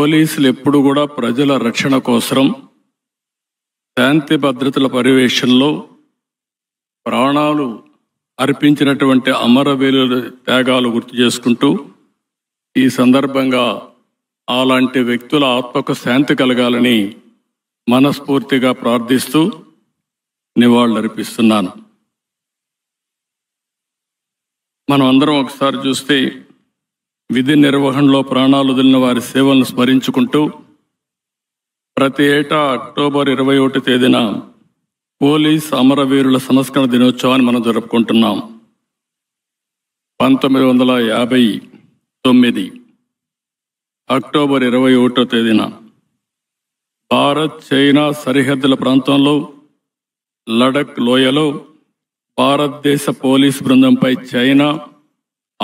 పోలీసులు ఎప్పుడు కూడా ప్రజల రక్షణ కోసం శాంతి భద్రతల పర్యవేక్షణలో ప్రాణాలు అర్పించినటువంటి అమరవీరుల త్యాగాలు గుర్తు చేసుకుంటూ ఈ సందర్భంగా అలాంటి వ్యక్తుల ఆత్మకు శాంతి కలగాలని మనస్ఫూర్తిగా ప్రార్థిస్తూ నివాళులర్పిస్తున్నాను మనం అందరం ఒకసారి చూస్తే విధి నిర్వహణలో ప్రాణాలు వదిలిన వారి సేవలను స్మరించుకుంటూ ప్రతి ఏటా అక్టోబర్ ఇరవై ఒకటి తేదీన పోలీస్ అమరవీరుల సంస్కరణ దినోత్సవాన్ని మనం జరుపుకుంటున్నాం పంతొమ్మిది వందల యాభై తొమ్మిది అక్టోబర్ ఇరవై ఒకటో తేదీన భారత్ చైనా సరిహద్దుల ప్రాంతంలో లడక్ లోయలో భారతదేశ పోలీస్ బృందంపై చైనా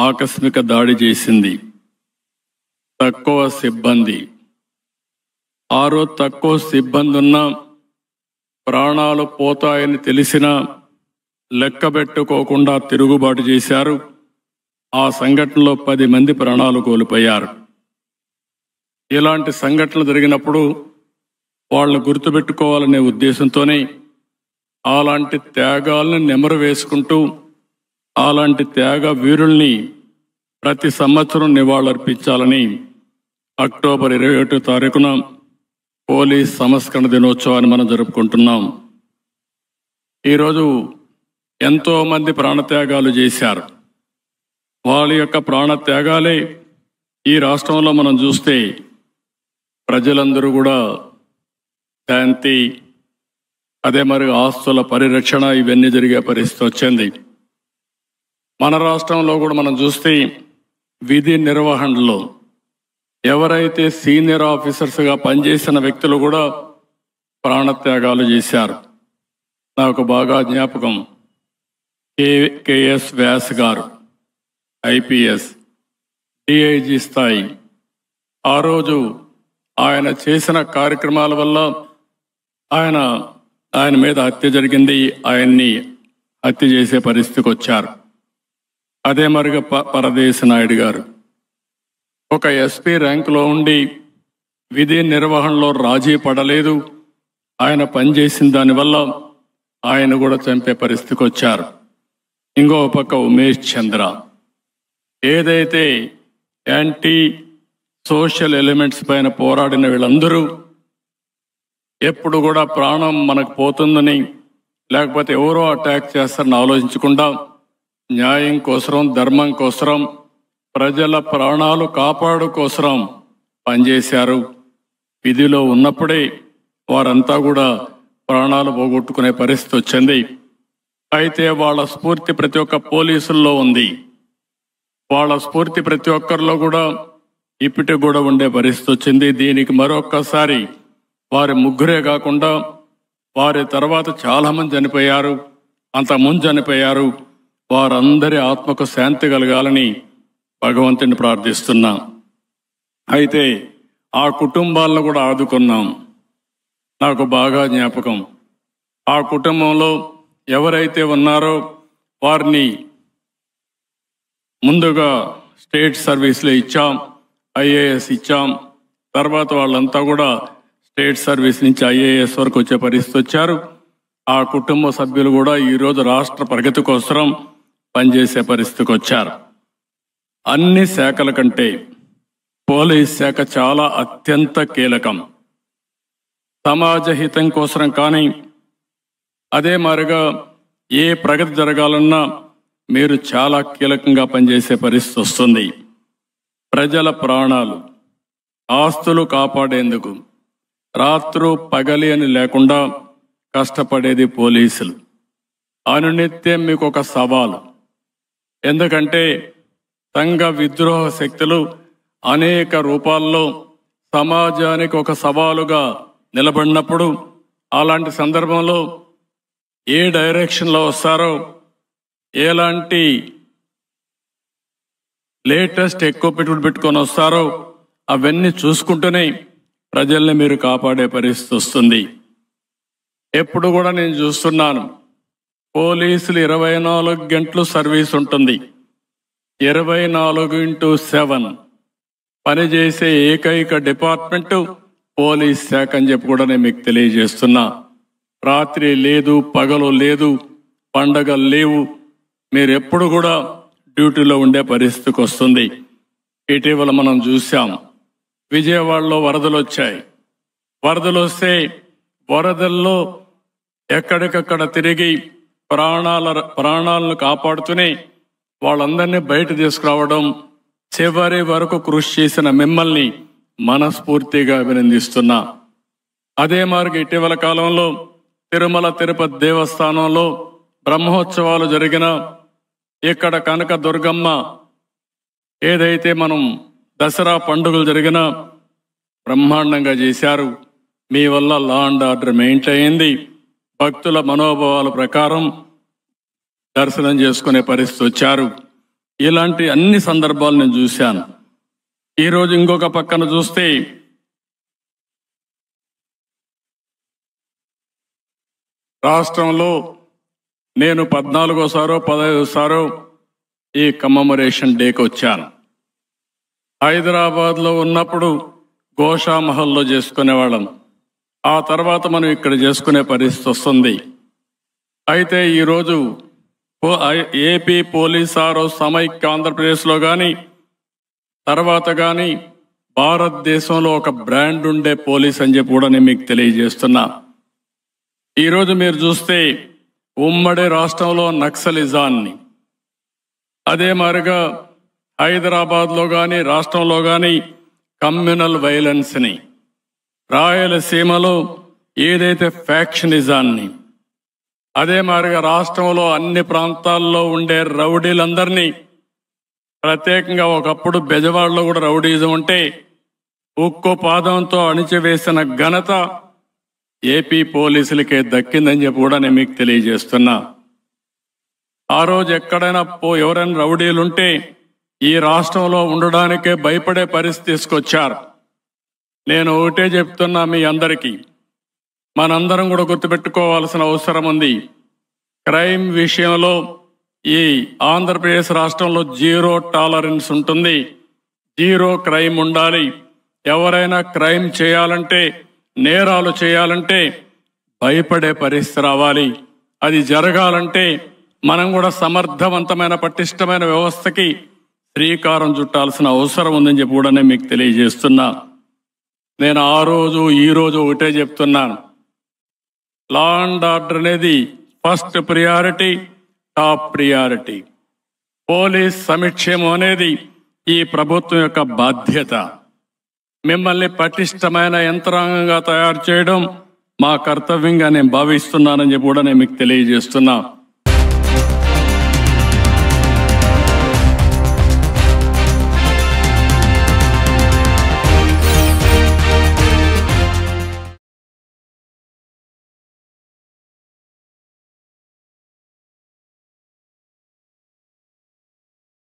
ఆకస్మిక దాడి చేసింది తక్కువ సిబ్బంది ఆరో తక్కువ సిబ్బంది ఉన్న ప్రాణాలు పోతాయని తెలిసిన లెక్కబెట్టుకోకుండా తిరుగుబాటు చేశారు ఆ సంఘటనలో పది మంది ప్రాణాలు కోల్పోయారు ఇలాంటి సంఘటనలు జరిగినప్పుడు వాళ్ళు గుర్తుపెట్టుకోవాలనే ఉద్దేశంతోనే అలాంటి త్యాగాలను నెమరు వేసుకుంటూ అలాంటి త్యాగ వీరుల్ని ప్రతి సంవత్సరం నివాళులర్పించాలని అక్టోబర్ ఇరవై ఒకటో తారీఖున పోలీస్ సంస్కరణ దినోత్సవాన్ని మనం జరుపుకుంటున్నాం ఈరోజు ఎంతోమంది ప్రాణత్యాగాలు చేశారు వాళ్ళ యొక్క ప్రాణత్యాగాలే ఈ రాష్ట్రంలో మనం చూస్తే ప్రజలందరూ కూడా శాంతి అదే మరి ఆస్తుల పరిరక్షణ ఇవన్నీ జరిగే పరిస్థితి వచ్చింది మన రాష్ట్రంలో కూడా మనం చూస్తే విధి నిర్వహణలో ఎవరైతే సీనియర్ ఆఫీసర్స్గా పనిచేసిన వ్యక్తులు కూడా ప్రాణత్యాగాలు చేశారు నాకు బాగా జ్ఞాపకం కే కేఎస్ వ్యాస్ గారు ఐపిఎస్ డిఐజీ స్థాయి ఆ రోజు ఆయన చేసిన కార్యక్రమాల వల్ల ఆయన ఆయన మీద హత్య జరిగింది ఆయన్ని హత్య చేసే పరిస్థితికి వచ్చారు అదే మరుగ పరదేశ నాయుడు గారు ఒక ఎస్పీ ర్యాంకులో ఉండి విధి నిర్వహణలో రాజీ పడలేదు ఆయన పనిచేసిన దానివల్ల ఆయన కూడా చంపే పరిస్థితికి వచ్చారు ఇంకో పక్క ఉమేష్ చంద్ర ఏదైతే యాంటీ సోషల్ ఎలిమెంట్స్ పైన పోరాడిన వీళ్ళందరూ ఎప్పుడు కూడా ప్రాణం మనకు పోతుందని లేకపోతే ఎవరో అటాక్ చేస్తారని ఆలోచించకుండా న్యాయం కోసరం ధర్మం కోసరం ప్రజల ప్రాణాలు కాపాడు కోసరం పనిచేశారు విధిలో ఉన్నప్పుడే వారంతా కూడా ప్రాణాలు పోగొట్టుకునే పరిస్థితి వచ్చింది అయితే వాళ్ళ స్ఫూర్తి ప్రతి ఒక్క పోలీసుల్లో ఉంది వాళ్ళ స్ఫూర్తి ప్రతి ఒక్కరిలో కూడా ఇప్పటి కూడా ఉండే పరిస్థితి వచ్చింది దీనికి మరొక్కసారి వారి ముగ్గురే కాకుండా వారి తర్వాత చాలామంది చనిపోయారు అంతకుముందు చనిపోయారు వారందరి ఆత్మకు శాంతి కలగాలని భగవంతుని ప్రార్థిస్తున్నాం అయితే ఆ కుటుంబాలను కూడా ఆదుకున్నాం నాకు బాగా జ్ఞాపకం ఆ కుటుంబంలో ఎవరైతే ఉన్నారో వారిని ముందుగా స్టేట్ సర్వీస్లో ఇచ్చాం ఐఏఎస్ ఇచ్చాం తర్వాత వాళ్ళంతా కూడా స్టేట్ సర్వీస్ నుంచి ఐఏఎస్ వరకు వచ్చే పరిస్థితి వచ్చారు ఆ కుటుంబ సభ్యులు కూడా ఈరోజు రాష్ట్ర ప్రగతి కోసం పనిచేసే పరిస్థితికి వచ్చారు అన్ని శాఖల కంటే పోలీస్ శాఖ చాలా అత్యంత కీలకం సమాజ హితం కోసం కానీ అదే మారిగా ఏ ప్రగతి జరగాలన్నా మీరు చాలా కీలకంగా పనిచేసే పరిస్థితి వస్తుంది ప్రజల ప్రాణాలు ఆస్తులు కాపాడేందుకు రాత్రు పగలి అని లేకుండా కష్టపడేది పోలీసులు అనునిత్యం మీకు ఒక సవాలు ఎందుకంటే సంఘ విద్రోహ శక్తులు అనేక రూపాల్లో సమాజానికి ఒక సవాలుగా నిలబడినప్పుడు అలాంటి సందర్భంలో ఏ డైరెక్షన్లో వస్తారో ఎలాంటి లేటెస్ట్ ఎక్కువ పెట్టుబడి పెట్టుకొని వస్తారో అవన్నీ చూసుకుంటూనే ప్రజల్ని మీరు కాపాడే పరిస్థితి వస్తుంది ఎప్పుడు కూడా నేను చూస్తున్నాను పోలీసులు ఇరవై నాలుగు గంటలు సర్వీస్ ఉంటుంది ఇరవై నాలుగు ఇంటూ సెవెన్ పనిచేసే ఏకైక డిపార్ట్మెంటు పోలీస్ శాఖ అని చెప్పి కూడా నేను మీకు తెలియజేస్తున్నా రాత్రి లేదు పగలు లేదు పండగలు లేవు మీరు ఎప్పుడు కూడా డ్యూటీలో ఉండే పరిస్థితికి వస్తుంది ఇటీవల మనం చూసాం విజయవాడలో వరదలు వచ్చాయి వరదలు వస్తే వరదల్లో ఎక్కడికక్కడ తిరిగి ప్రాణాల ప్రాణాలను కాపాడుతూనే వాళ్ళందరినీ బయట తీసుకురావడం చివరి వరకు కృషి చేసిన మిమ్మల్ని మనస్ఫూర్తిగా అభినందిస్తున్నా అదే మార్గ ఇటీవల కాలంలో తిరుమల తిరుపతి దేవస్థానంలో బ్రహ్మోత్సవాలు జరిగిన ఇక్కడ కనక దుర్గమ్మ ఏదైతే మనం దసరా పండుగలు జరిగిన బ్రహ్మాండంగా చేశారు మీ వల్ల లా అండ్ ఆర్డర్ మెయింటైంది అయింది భక్తుల మనోభావాల ప్రకారం దర్శనం చేసుకునే పరిస్థితి వచ్చారు ఇలాంటి అన్ని సందర్భాలు నేను చూశాను ఈరోజు ఇంకొక పక్కన చూస్తే రాష్ట్రంలో నేను పద్నాలుగోసారో పదహైదోసారో ఈ కమ్మమరేషన్ డేకి వచ్చాను హైదరాబాద్లో ఉన్నప్పుడు గోషామహల్లో చేసుకునేవాళ్ళం ఆ తర్వాత మనం ఇక్కడ చేసుకునే పరిస్థితి వస్తుంది అయితే ఈరోజు ఏపీ పోలీస్ ఆరో సమైక్య ఆంధ్రప్రదేశ్లో కానీ తర్వాత కానీ భారతదేశంలో ఒక బ్రాండ్ ఉండే పోలీస్ అని చెప్పి కూడా నేను మీకు తెలియజేస్తున్నా ఈరోజు మీరు చూస్తే ఉమ్మడి రాష్ట్రంలో నక్సలిజాన్ని అదే మారిగా హైదరాబాద్లో కానీ రాష్ట్రంలో కానీ కమ్యూనల్ వైలెన్స్ని రాయలసీమలో ఏదైతే ఫ్యాక్షనిజాన్ని అదే మారిగా రాష్ట్రంలో అన్ని ప్రాంతాల్లో ఉండే రౌడీలందరినీ ప్రత్యేకంగా ఒకప్పుడు బెజవాడలో కూడా రౌడీజం ఉంటే ఉక్కు పాదంతో అణిచివేసిన ఘనత ఏపీ పోలీసులకే దక్కిందని చెప్పి కూడా నేను మీకు తెలియజేస్తున్నా ఆ రోజు ఎక్కడైనా పో ఎవరైనా రౌడీలుంటే ఈ రాష్ట్రంలో ఉండడానికే భయపడే పరిస్థితి తీసుకొచ్చారు నేను ఒకటే చెప్తున్నా మీ అందరికీ మనందరం కూడా గుర్తుపెట్టుకోవాల్సిన అవసరం ఉంది క్రైమ్ విషయంలో ఈ ఆంధ్రప్రదేశ్ రాష్ట్రంలో జీరో టాలరెన్స్ ఉంటుంది జీరో క్రైమ్ ఉండాలి ఎవరైనా క్రైమ్ చేయాలంటే నేరాలు చేయాలంటే భయపడే పరిస్థితి రావాలి అది జరగాలంటే మనం కూడా సమర్థవంతమైన పటిష్టమైన వ్యవస్థకి శ్రీకారం చుట్టాల్సిన అవసరం ఉందని చెప్పి కూడా నేను మీకు తెలియజేస్తున్నా నేను ఆ రోజు ఈ రోజు ఒకటే చెప్తున్నాను లా అండ్ ఆర్డర్ అనేది first priority top priority police సమక్షేమం అనేది ఈ ప్రభుత్వం యొక్క బాధ్యత మిమ్మల్ని పటిష్టమైన యంత్రాంగంగా తయారు చేయడం మా కర్తవ్యంగా నేను భావిస్తున్నానని చెప్పి కూడా నేను మీకు తెలియజేస్తున్నాను